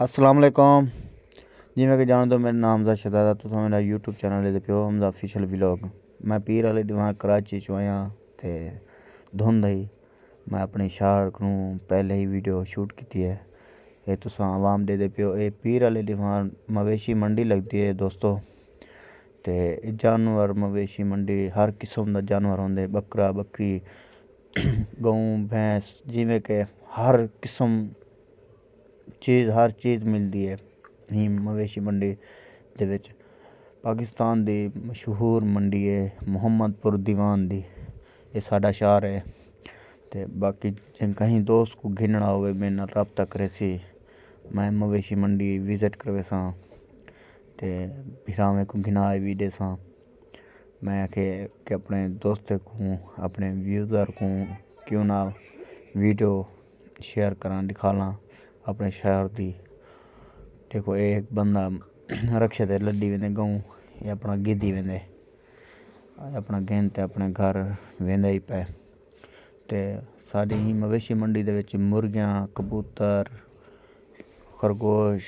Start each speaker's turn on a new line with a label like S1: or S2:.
S1: असलम जिमें कि जान दो मेरा नाम जा शदादा तुस तो मेरा यूट्यूब चैनल दे पियो हमदा ऑफिशियल व्लॉग मैं पीर आह्ली डिवां कराची च आया तो धुंद ही मैं अपने शार्क नू पहले ही वीडियो शूट की है ये तुस आवाम दे दे पियो ये पीर आह्ली डिवां मवेशी मंडी लगती है दोस्तों ते जानवर मवेशी मंडी हर किस्म दा जानवर होंगे बकरा बकरी गऊ भैंस जिमें के हर किस्म चीज़ हर चीज़ मिलती है ਹੀ ਮਵੇਸ਼ੀ ਮੰਡੀ ਦੇ पाकिस्तान की मशहूर मंडी है ਹੈ मोहम्मदपुर दीवान दी ये साडा शहर है तो बाकी कहीं दोस्त को गिनना हो मेरे नाल रबता करे सी मैं मवेशी मंडी विज़िट करे सा ते को घिनाए भी दे सा मैं के, के अपने दोस्तों को अपने व्यूज़र को क्यों ना वीडियो शेयर करा दिखाला अपने शहर की देखो एक बंदा रक्षा ते लड्डी वेंदे गांव ये अपना गिद्दी वेंदे अपना गिन अपने घर वेंदे ही पे ते साढ़ी मवेशी मंडी दे बिच कबूतर खरगोश